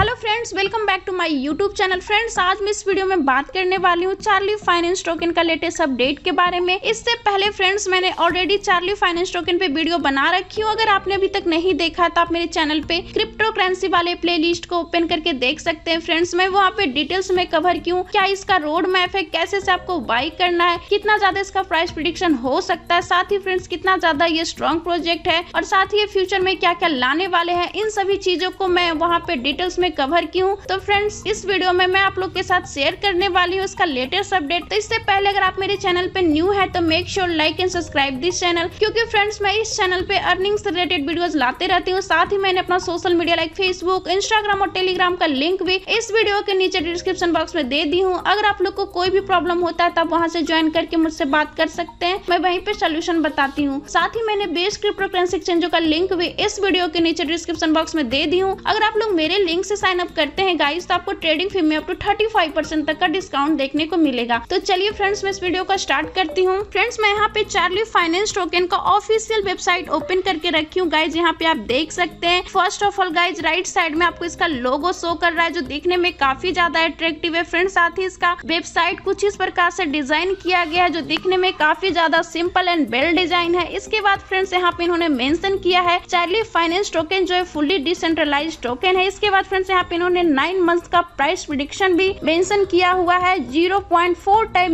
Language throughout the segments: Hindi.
hello friends welcome back to my YouTube channel friends आज मैं इस वीडियो में बात करने वाली हूँ चार्ली फाइनेंस टोकन का लेटेस्ट अपडेट के बारे में इससे पहले फ्रेंड्स मैंने ऑलरेडी चार्ली फाइनेंस टोकन पे वीडियो बना रखी हूँ अगर आपने अभी तक नहीं देखा तो आप मेरे चैनल पे क्रिप्टो करेंसी वाले प्ले को ओपन करके देख सकते हैं फ्रेंड्स मैं वहाँ पे डिटेल्स में कवर की हूँ क्या इसका रोड मैप है कैसे से आपको बाई करना है कितना ज्यादा इसका प्राइस प्रिडिक्शन हो सकता है साथ ही फ्रेंड्स कितना ज्यादा ये स्ट्रॉन्ग प्रोजेक्ट है और साथ ही ये फ्यूचर में क्या क्या लाने वाले है इन सभी चीजों को मैं वहाँ पे डिटेल्स में में कवर की हूँ तो फ्रेंड्स इस वीडियो में मैं आप लोग के साथ शेयर करने वाली हूँ उसका लेटेस्ट अपडेट तो इससे पहले अगर आप मेरे चैनल पे न्यू है तो make sure like and subscribe this channel क्योंकि फ्रेंड्स मैं इस चैनल पे अर्निंग से रिलेटेड वीडियो लाते रहती हूँ साथ ही मैंने अपना social media like Facebook Instagram और टेलीग्राम का लिंक भी इस वीडियो के नीचे डिस्क्रिप्शन बॉक्स में दे दी हूँ अगर आप लोग को कोई भी प्रॉब्लम होता है तब वहाँ से ज्वाइन करके मुझसे बात कर सकते हैं मैं वहीं पे सोल्यूशन बताती हूँ साथ ही मैंने बेस्ट क्रिप्टो करेंसी एक्सचेंजों का लिंक भी इस वीडियो के नीचे डिस्क्रिप्शन बॉक्स में दे दी हूँ अगर आप लोग मेरे लिंक से साइन अप करते हैं गाइस तो आपको ट्रेडिंग फी में up to thirty five percent तक का डिस्काउंट देखने को मिलेगा तो चलिए फ्रेंड्स मैं इस वीडियो का स्टार्ट करती हूँ फ्रेंड्स मैं यहाँ पे चार्ली फाइनेंस टोकन का ऑफिशियल वेबसाइट ओपन करके रखी हूँ गाइज यहाँ पे आप देख सकते हैं first of all guys right side में आपको इसका लोगो शो कर रहा है जो देखने में काफी ज्यादा अट्रेक्टिव है फ्रेंड्स साथ ही इसका वेबसाइट कुछ इस प्रकार से डिजाइन किया गया है जो दिखने में काफी ज्यादा सिंपल एंड वेल डिजाइन है इसके बाद फ्रेंड्स यहाँ पे इन्होंने मेंशन किया है चार्ली फाइनेंस टोकन जो है फुल्ली डिसेंट्रलाइज टोकन है इसके बाद फ्रेंड्स से आप इन्होंने नाइन मंथ का प्राइस प्रिडिक्शन भी मेंशन किया हुआ है 0.4 time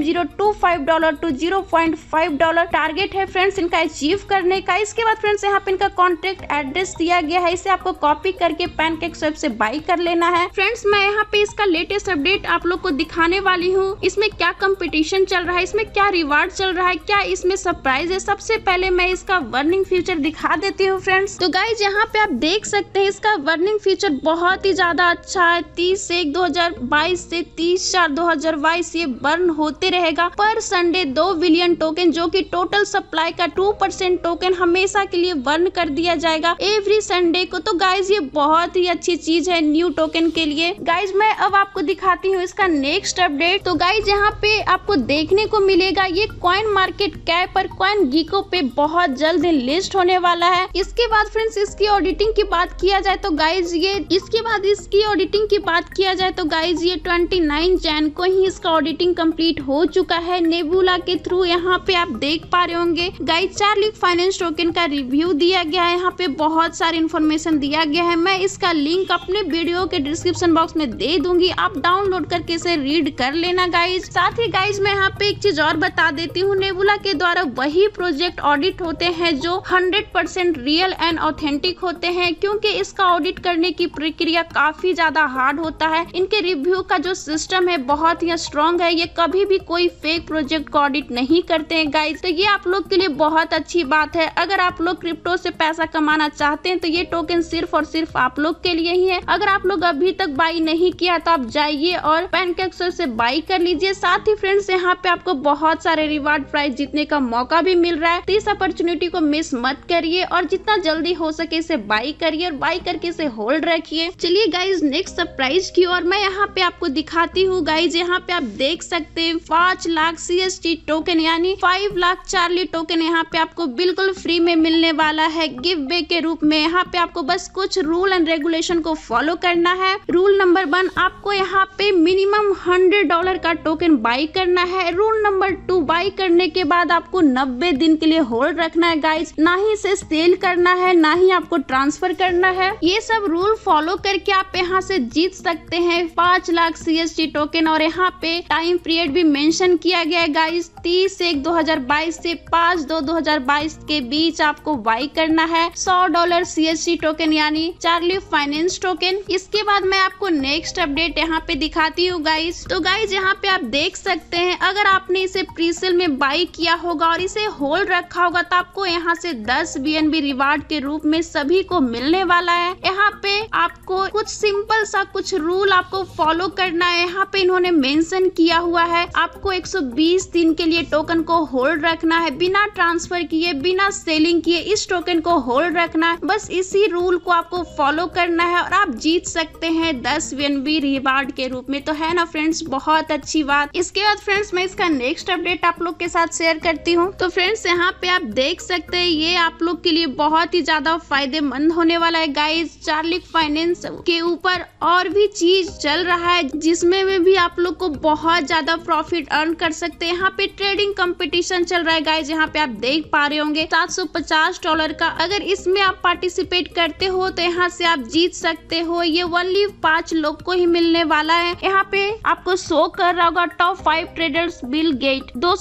five dollar to five dollar target है फ्रेंड्स इनका अचीव करने का इसके बाद फ्रेंड्स यहाँ पे इनका कॉन्टेक्ट एड्रेस दिया गया है इसे आपको कॉपी करके पैन केक स्वेब से बाई कर लेना है फ्रेंड्स मैं यहाँ पे इसका लेटेस्ट अपडेट आप लोग को दिखाने वाली हूँ इसमें क्या कॉम्पिटिशन चल रहा है इसमें क्या रिवार्ड चल रहा है क्या इसमें सरप्राइज है सबसे पहले मैं इसका वर्निंग फ्यूचर दिखा देती हूँ फ्रेंड्स तो गाइज यहाँ पे आप देख सकते हैं इसका वर्निंग फ्यूचर बहुत ही ज़्यादा अच्छा है तीस एक दो हजार बाईस से तीस चार दो हजार बाईस ये बर्न होते रहेगा पर संडे दो बिलियन टोकन जो कि टोटल सप्लाई का टू परसेंट टोकन हमेशा के लिए बर्न कर दिया जाएगा एवरी संडे को तो गाइज ये बहुत ही अच्छी चीज है न्यू टोकन के लिए गाइज मैं अब आपको दिखाती हूँ इसका नेक्स्ट अपडेट तो गाइज यहाँ पे आपको देखने को मिलेगा ये कॉइन मार्केट कैप और कॉइन गीको पे बहुत जल्द लिस्ट होने वाला है इसके बाद फ्रेंड्स इसकी ऑडिटिंग की बात किया जाए तो गाइज ये इसके बाद इसकी ऑडिटिंग की बात किया जाए तो गाइज ये 29 जैन को ही इसका ऑडिटिंग कंप्लीट हो चुका है नेबुला के थ्रू यहाँ पे आप देख पा रहे होंगे गाइज चार लिंक फाइनेंस टोकन का रिव्यू दिया गया है यहाँ पे बहुत सारी इन्फॉर्मेशन दिया गया है मैं इसका लिंक अपने वीडियो के डिस्क्रिप्शन बॉक्स में दे दूंगी आप डाउनलोड करके इसे रीड कर लेना गाइज साथ ही गाइज मैं यहाँ पे एक चीज और बता देती हूँ नेबुला के द्वारा वही प्रोजेक्ट ऑडिट होते हैं जो हंड्रेड रियल एंड ऑथेंटिक होते हैं क्यूँकी इसका ऑडिट करने की प्रक्रिया काफ़ी ज़्यादा हार्ड होता है इनके रिव्यू का जो सिस्टम है बहुत ही स्ट्रॉन्ग है ये कभी भी कोई फेक प्रोजेक्ट को ऑडिट नहीं करते हैं गाइज तो ये आप लोग के लिए बहुत अच्छी बात है अगर आप लोग क्रिप्टो से पैसा कमाना चाहते हैं तो ये टोकन सिर्फ और सिर्फ आप लोग के लिए ही है अगर आप लोग अभी तक बाई नहीं किया तो आप जाइए और पैनकेक्सर से बाई कर लीजिए साथ ही फ्रेंड्स यहाँ पे आपको बहुत सारे रिवार्ड प्राइज जीतने का मौका भी मिल रहा है तो इस अपॉर्चुनिटी को मिस मत करिए और जितना जल्दी हो सके इसे बाई करिए और बाई करके इसे होल्ड रखिए चलिए चलिए गाइज नेक्स्ट सरप्राइज की और मैं यहाँ पे आपको दिखाती हूँ गाइज यहाँ पे आप देख सकते हैं पांच लाख सी टोकन यानी फाइव लाख चार्ली टोकन यहाँ पे आपको बिल्कुल फ्री में मिलने वाला है गिव बैक के रूप में यहाँ पे आपको बस कुछ रूल एंड रेगुलेशन को फॉलो करना है रूल नंबर वन आपको यहाँ पे मिनिमम हंड्रेड डॉलर का टोकन बाई करना है रूल नंबर टू बाई करने के बाद आपको नब्बे दिन के लिए होल्ड रखना है गाइज ना ही इसे सेल करना है ना ही आपको ट्रांसफर करना है ये सब रूल फॉलो करके आप यहाँ से जीत सकते हैं पाँच लाख सी टोकन और यहाँ पे टाइम पीरियड भी मेंशन किया गया है गाइस तीस एक दो हजार बाईस से पाँच दो दो हजार बाईस के बीच आपको बाई करना है सौ डॉलर सी टोकन यानी चार्ली फाइनेंस टोकन इसके बाद मैं आपको नेक्स्ट अपडेट यहाँ पे दिखाती हूँ गाइस तो गाइस यहाँ पे आप देख सकते हैं अगर आपने इसे प्रीसेल में बाई किया होगा और इसे होल्ड रखा होगा तो आपको यहाँ से दस बी रिवार्ड के रूप में सभी को मिलने वाला है यहाँ पे आपको कुछ बहुत सिंपल सा कुछ रूल आपको फॉलो करना है यहाँ पे इन्होंने मेंशन किया हुआ है आपको 120 दिन के लिए टोकन को होल्ड रखना है बिना ट्रांसफर किए बिना सेलिंग किए इस टोकन को होल्ड रखना है बस इसी रूल को आपको फॉलो करना है और आप जीत सकते हैं दस वी रिवार्ड के रूप में तो है ना फ्रेंड्स बहुत अच्छी बात इसके बाद फ्रेंड्स मैं इसका नेक्स्ट अपडेट आप लोग के साथ शेयर करती हूँ तो फ्रेंड्स यहाँ पे आप देख सकते हैं ये आप लोग के लिए बहुत ही ज्यादा फायदेमंद होने वाला है गाइज चार्लिक फाइनेंस के के ऊपर और भी चीज चल रहा है जिसमें में भी आप लोग को बहुत ज्यादा प्रॉफिट अर्न कर सकते हैं यहाँ पे ट्रेडिंग कंपटीशन चल रहा है गाइज यहाँ पे आप देख पा रहे होंगे 750 डॉलर का अगर इसमें आप पार्टिसिपेट करते हो तो यहाँ से आप जीत सकते हो ये ओनली पांच लोग को ही मिलने वाला है यहाँ पे आपको शो कर रहा होगा top five traders will get दो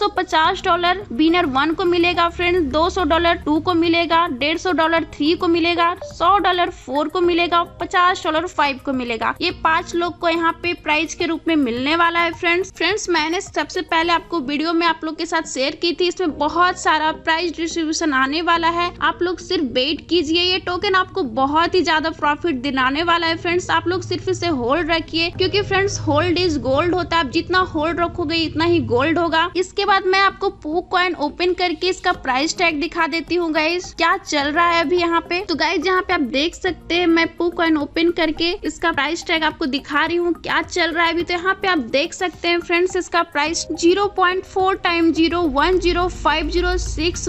डॉलर बिनर वन को मिलेगा फ्रेंड दो डॉलर टू को मिलेगा डेढ़ डॉलर थ्री को मिलेगा सौ डॉलर फोर को मिलेगा पचास डॉलर और फाइव को मिलेगा ये पांच लोग को यहाँ पे प्राइज के रूप में मिलने वाला है फ्रेंड्स फ्रेंड्स मैंने सबसे पहले आपको वीडियो में आप लोग के साथ शेयर की थी इसमें बहुत सारा प्राइज डिस्ट्रीब्यूशन आने वाला है आप लोग सिर्फ वेट कीजिए ये टोकन आपको बहुत ही ज्यादा प्रॉफिट दिलाने वाला है फ्रेंड्स आप लोग सिर्फ इसे होल्ड रखिए क्योंकि फ्रेंड्स होल्ड इज गोल्ड होता है आप जितना होल्ड रखोगे इतना ही गोल्ड होगा इसके बाद मैं आपको पू कॉइन ओपन करके इसका प्राइस टैग दिखा देती हूँ गाइज क्या चल रहा है अभी यहाँ पे तो गाइज यहाँ पे आप देख सकते हैं मैं पू कॉइन ओपन करके करके इसका प्राइस टैग आपको दिखा रही हूँ क्या चल रहा है अभी तो यहाँ पे आप देख सकते हैं फ्रेंड्स इसका प्राइस 0.4 टाइम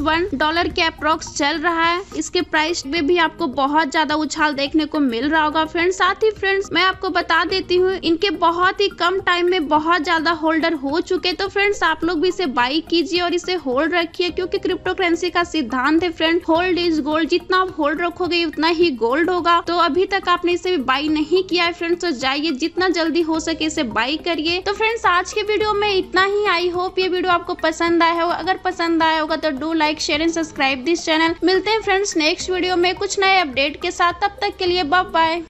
वन डॉलर के अप्रोक्स चल रहा है इसके प्राइस में भी आपको बहुत ज्यादा उछाल देखने को मिल रहा होगा फ्रेंड्स साथ ही फ्रेंड्स मैं आपको बता देती हूँ इनके बहुत ही कम टाइम में बहुत ज्यादा होल्डर हो चुके तो फ्रेंड्स आप लोग भी इसे बाई कीजिए और इसे होल्ड रखिए क्योंकि क्रिप्टो करेंसी का सिद्धांत है फ्रेंड होल्ड इज गोल्ड जितना आप होल्ड रखोगे उतना ही गोल्ड होगा तो अभी तक आपने इसे भी बाई नहीं किया है फ्रेंड्स तो जाइए जितना जल्दी हो सके इसे बाई करिए तो फ्रेंड्स आज के वीडियो में इतना ही आई होप ये वीडियो आपको पसंद आया होगा अगर पसंद आया होगा तो do like share and subscribe this channel मिलते हैं फ्रेंड्स नेक्स्ट वीडियो में कुछ नए अपडेट के साथ तब तक के लिए बाय